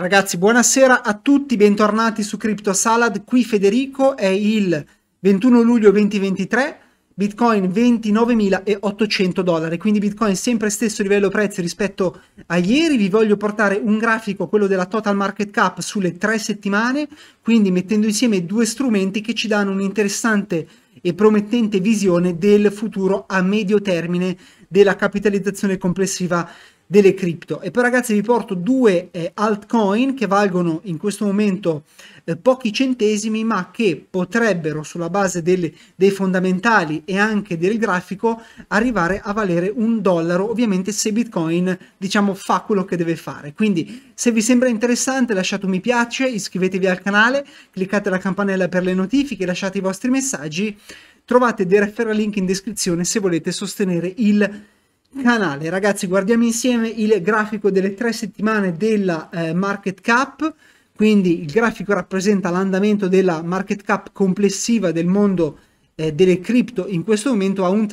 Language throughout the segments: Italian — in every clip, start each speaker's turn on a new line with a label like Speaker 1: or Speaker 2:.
Speaker 1: Ragazzi, buonasera a tutti, bentornati su Crypto Salad. Qui Federico, è il 21 luglio 2023, Bitcoin 29.800 dollari, quindi Bitcoin sempre stesso livello prezzo rispetto a ieri. Vi voglio portare un grafico, quello della total market cap sulle tre settimane, quindi mettendo insieme due strumenti che ci danno un'interessante e promettente visione del futuro a medio termine della capitalizzazione complessiva delle cripto. E poi ragazzi vi porto due eh, altcoin che valgono in questo momento eh, pochi centesimi ma che potrebbero sulla base delle, dei fondamentali e anche del grafico arrivare a valere un dollaro ovviamente se Bitcoin diciamo fa quello che deve fare. Quindi se vi sembra interessante lasciate un mi piace, iscrivetevi al canale, cliccate la campanella per le notifiche, lasciate i vostri messaggi. Trovate dei referral link in descrizione se volete sostenere il canale. Ragazzi, guardiamo insieme il grafico delle tre settimane della eh, market cap. Quindi il grafico rappresenta l'andamento della market cap complessiva del mondo eh, delle cripto in questo momento a 1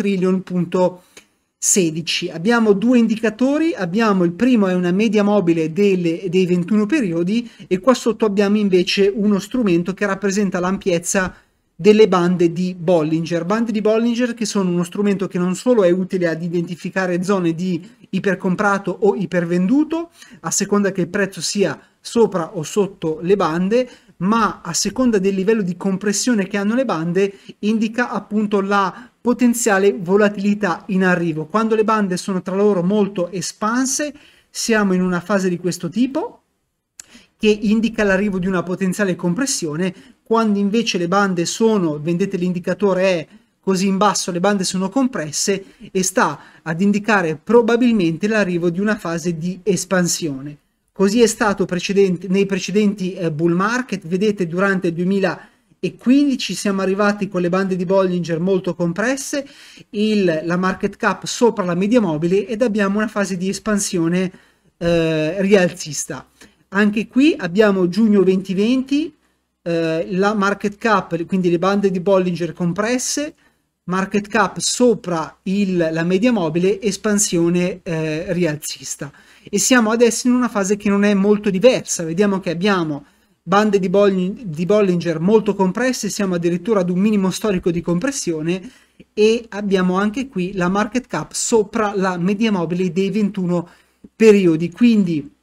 Speaker 1: 16 Abbiamo due indicatori, abbiamo il primo è una media mobile delle, dei 21 periodi e qua sotto abbiamo invece uno strumento che rappresenta l'ampiezza delle bande di Bollinger. Bande di Bollinger che sono uno strumento che non solo è utile ad identificare zone di ipercomprato o ipervenduto, a seconda che il prezzo sia sopra o sotto le bande, ma a seconda del livello di compressione che hanno le bande indica appunto la potenziale volatilità in arrivo. Quando le bande sono tra loro molto espanse, siamo in una fase di questo tipo che indica l'arrivo di una potenziale compressione, quando invece le bande sono, vedete l'indicatore è così in basso, le bande sono compresse e sta ad indicare probabilmente l'arrivo di una fase di espansione. Così è stato precedente, nei precedenti eh, bull market, vedete durante il 2000 siamo arrivati con le bande di Bollinger molto compresse, il, la market cap sopra la media mobile ed abbiamo una fase di espansione eh, rialzista. Anche qui abbiamo giugno 2020, eh, la market cap, quindi le bande di Bollinger compresse, market cap sopra il, la media mobile, espansione eh, rialzista. E siamo adesso in una fase che non è molto diversa. Vediamo che abbiamo bande di, Boll- di Bollinger molto compresse, siamo addirittura ad un minimo storico di compressione e abbiamo anche qui la market cap sopra la media mobile dei 21 periodi. Quindi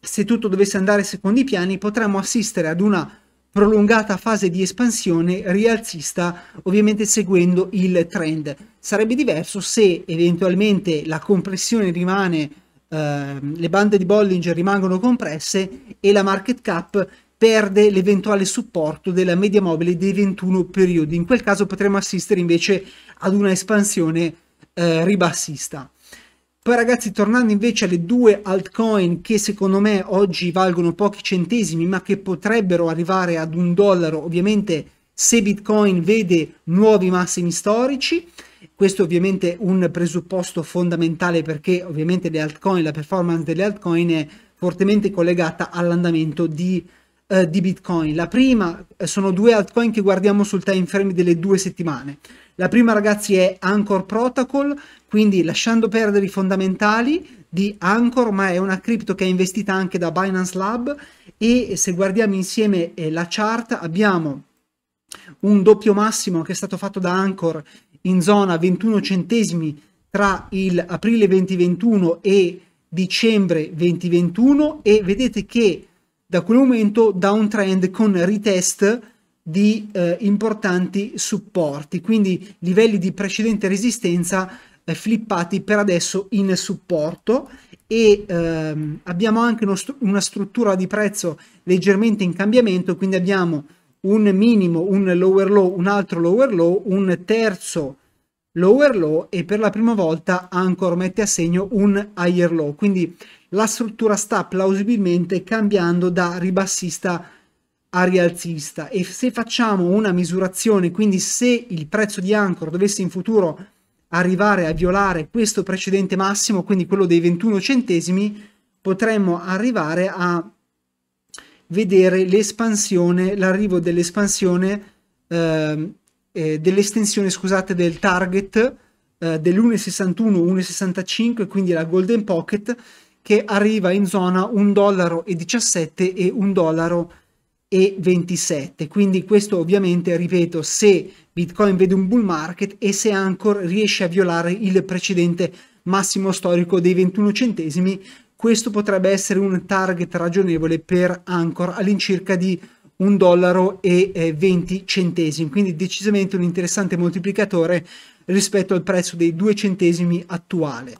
Speaker 1: se tutto dovesse andare secondo i piani potremmo assistere ad una prolungata fase di espansione rialzista, ovviamente seguendo il trend. Sarebbe diverso se eventualmente la compressione rimane, eh, le bande di Bollinger rimangono compresse e la market cap perde l'eventuale supporto della media mobile dei 21 periodi. In quel caso potremmo assistere invece ad una espansione eh, ribassista. Poi ragazzi, tornando invece alle due altcoin che secondo me oggi valgono pochi centesimi, ma che potrebbero arrivare ad un dollaro, ovviamente se Bitcoin vede nuovi massimi storici, questo ovviamente è un presupposto fondamentale perché ovviamente le altcoin, la performance delle altcoin è fortemente collegata all'andamento di eh, di Bitcoin. La prima eh, sono due altcoin che guardiamo sul time frame delle due settimane. La prima, ragazzi, è Anchor Protocol, quindi lasciando perdere i fondamentali di Anchor, ma è una cripto che è investita anche da Binance Lab e se guardiamo insieme eh, la chart abbiamo un doppio massimo che è stato fatto da Anchor in zona 21 centesimi tra il aprile 2021 e dicembre 2021 e vedete che da quel momento downtrend con retest di eh, importanti supporti, quindi livelli di precedente resistenza eh, flippati per adesso in supporto e ehm, abbiamo anche str una struttura di prezzo leggermente in cambiamento, quindi abbiamo un minimo, un lower low, un altro lower low, un terzo lower low e per la prima volta Anchor mette a segno un higher low, quindi la struttura sta plausibilmente cambiando da ribassista a rialzista e se facciamo una misurazione, quindi se il prezzo di Anchor dovesse in futuro arrivare a violare questo precedente massimo, quindi quello dei 21 centesimi, potremmo arrivare a vedere l'espansione, l'arrivo dell'espansione eh, eh, dell'estensione scusate, del target eh, dell'1,61-1,65, quindi la Golden Pocket, che arriva in zona 1.17 e 1.27 Quindi questo ovviamente, ripeto, se Bitcoin vede un bull market e se Anchor riesce a violare il precedente massimo storico dei 21 centesimi, questo potrebbe essere un target ragionevole per Anchor all'incirca di 1 dollaro e 20 centesimi, quindi decisamente un interessante moltiplicatore rispetto al prezzo dei 2 centesimi attuale.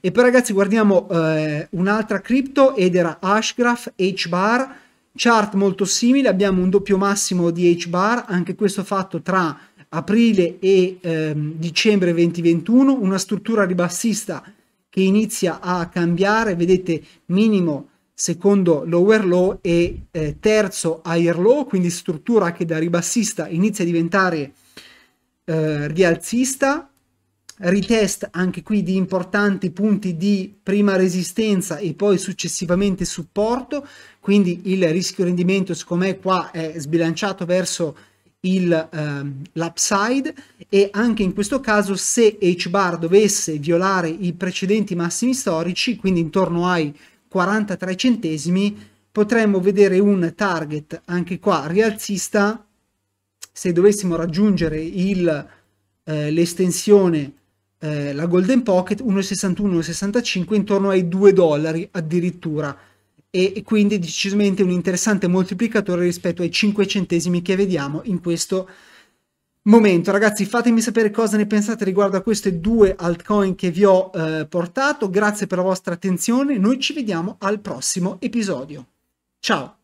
Speaker 1: E poi ragazzi guardiamo eh, un'altra cripto ed era Ashgraph HBAR, chart molto simile, abbiamo un doppio massimo di HBAR, anche questo fatto tra aprile e ehm, dicembre 2021, una struttura ribassista che inizia a cambiare, vedete minimo secondo lower low e eh, terzo higher low, quindi struttura che da ribassista inizia a diventare eh, rialzista, retest anche qui di importanti punti di prima resistenza e poi successivamente supporto, quindi il rischio rendimento secondo me qua è sbilanciato verso ehm, l'upside ehm, e anche in questo caso se H bar dovesse violare i precedenti massimi storici, quindi intorno ai 43 centesimi potremmo vedere un target anche qua rialzista se dovessimo raggiungere il, eh, l'estensione eh, la Golden Pocket 1,61-1,65 intorno ai 2 dollari addirittura e, e quindi decisamente un interessante moltiplicatore rispetto ai 5 centesimi che vediamo in questo Momento, ragazzi, fatemi sapere cosa ne pensate riguardo a queste due altcoin che vi ho eh, portato. Grazie per la vostra attenzione. Noi ci vediamo al prossimo episodio. Ciao!